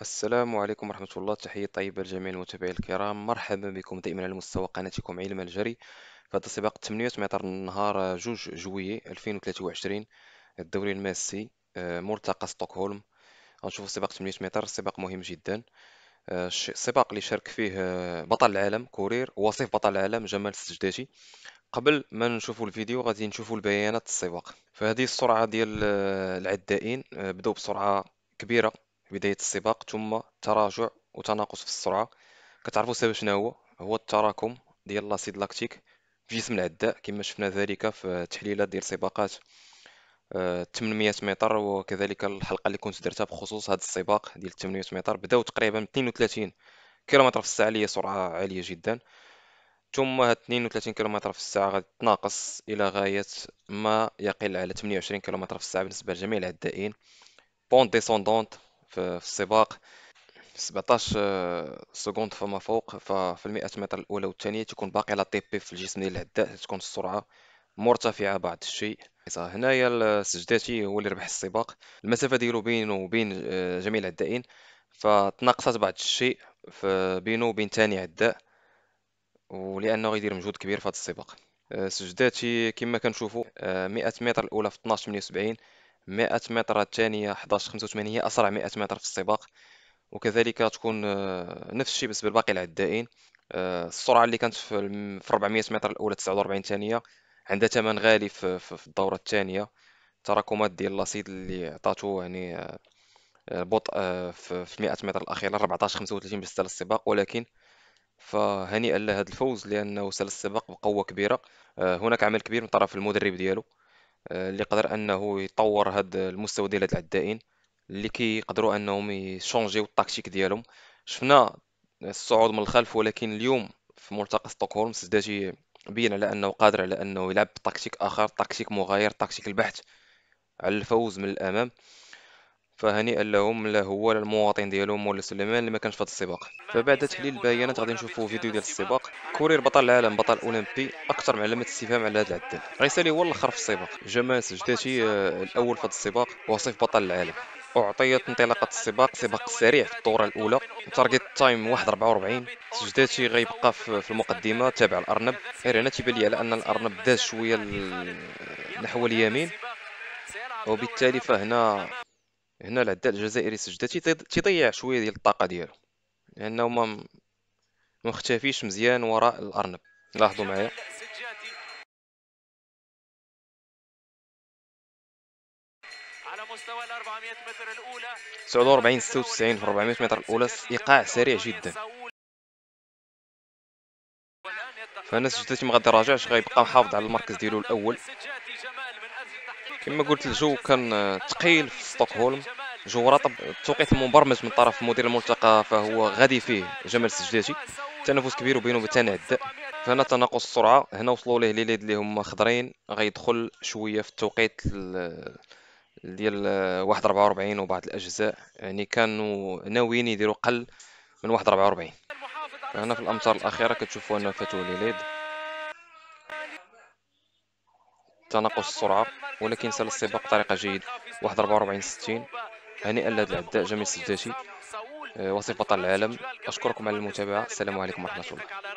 السلام عليكم ورحمة الله تحية طيبة لجميع المتابعين الكرام مرحبا بكم دائما على مستوى قناتكم علم الجري فهذا السباق 8 متر نهار جوج جوية 2023 الدوري الماسي آه، ملتقى ستوكهولم غنشوفوا سباق 8 متر سباق مهم جدا السباق آه، اللي شارك فيه آه، بطل العالم كورير وصيف بطل العالم جمال السجداتي قبل ما نشوفوا الفيديو غادي نشوفوا البيانات السباق فهذه السرعة ديال العدائين بداو بسرعة كبيرة بداية السباق ثم تراجع وتناقص في السرعة كتعرفوا السبب شنو هو هو التراكم ديال لاسيد لاكتيك في جسم العداء كما شفنا ذلك في تحليلات ديال سباقات 800 آه، متر وكذلك الحلقه اللي كنت درتها بخصوص هذا السباق ديال 800 متر بداو تقريبا 32 كيلومتر في الساعه اللي سرعه عاليه جدا ثم هاد 32 كيلومتر في الساعه غادي تناقص الى غايه ما يقل على 28 كيلومتر في الساعه بالنسبه لجميع العدائين بون ديسوندونت في السباق 17 آه، سكوند فما فوق ففي المئة متر الأولى والثانية تكون باقي على تي طيب بي في الجسم ديال العداء تكون السرعة مرتفعة بعض الشيء هنايا سجداتي هو اللي ربح السباق المسافة ديالو بينه وبين آه، جميع العدائين فتناقصت بعض الشيء بينه وبين ثاني عداء ولأنه غيدير مجهود كبير في هذا السباق آه، سجداتي كما كنشوفوا 100 متر الأولى في 12 78 100 متر الثانية 11 85 هي أسرع 100 متر في السباق وكذلك تكون آه، نفس الشيء بالنسبة لباقي العدائين آه، السرعة اللي كانت في 400 متر الأولى 49 ثانية عندها ثمن غالي في الدورة الثانية تراكمات ديال اللاسيد اللي عطاته يعني آه، بطء في 100 متر الأخيرة 14 35 باش سال السباق ولكن فهنيئا لهذا الفوز لأنه سال السباق بقوة كبيرة هناك عمل كبير من طرف المدرب ديالو آه، اللي قدر انه يطور هاد المستوى ديال هاد العدائين اللي كيقدروا انهم يشونجيو التاكتيك ديالهم شفنا الصعود من الخلف ولكن اليوم في ملتقى ستوكهولم سداجي بين على انه قادر على انه يلعب بتاكتيك اخر تاكتيك مغاير تاكتيك البحث على الفوز من الامام فهنيئا لهم لا هو لا المواطن ديالهم ولا سليمان اللي ما كانش في هذا السباق فبعد تحليل البيانات غادي نشوفوا فيديو ديال السباق كورير بطل العالم بطل اولمبي اكثر من علامه استفهام على هذا العداد غيسالي هو الاخر في السباق جمال سجداتي آه، الاول في هذا السباق وصيف بطل العالم اعطيت انطلاقه السباق سباق سريع في الدوره الاولى تارجت تايم 1.44 سجداتي غيبقى في المقدمه تابع الارنب غير هنا تيبان لي على ان الارنب داز شويه نحو اليمين وبالتالي فهنا هنا العداد الجزائري سجداتي تضيع شويه ديال الطاقه ديالو لانه ما مختفيش مزيان وراء الارنب لاحظوا معايا على مستوى 49 96 في 400 متر الاولى ايقاع سريع جدا فالناس جدتي ما غادي يراجعش غيبقى محافظ على المركز ديالو الاول كما قلت الجو كان ثقيل في ستوكهولم جو رطب التوقيت المبرمج من طرف مدير الملتقى فهو غادي فيه جمال سجداتي تنافس كبير بينه وبين عد فهنا تناقص السرعه هنا وصلوا ليه ليليد اللي هما خضرين غيدخل شويه في التوقيت ديال 144 وبعض الاجزاء يعني كانوا ناويين يديروا قل من 144 هنا في الامتار الاخيره كتشوفوا انه فاتوا ليليد تناقص السرعه ولكن سال السباق بطريقه جيده 144 60 هنيئا لهذا العداء جميل السداتي وصيف بطل العالم أشكركم على المتابعة السلام عليكم ورحمة الله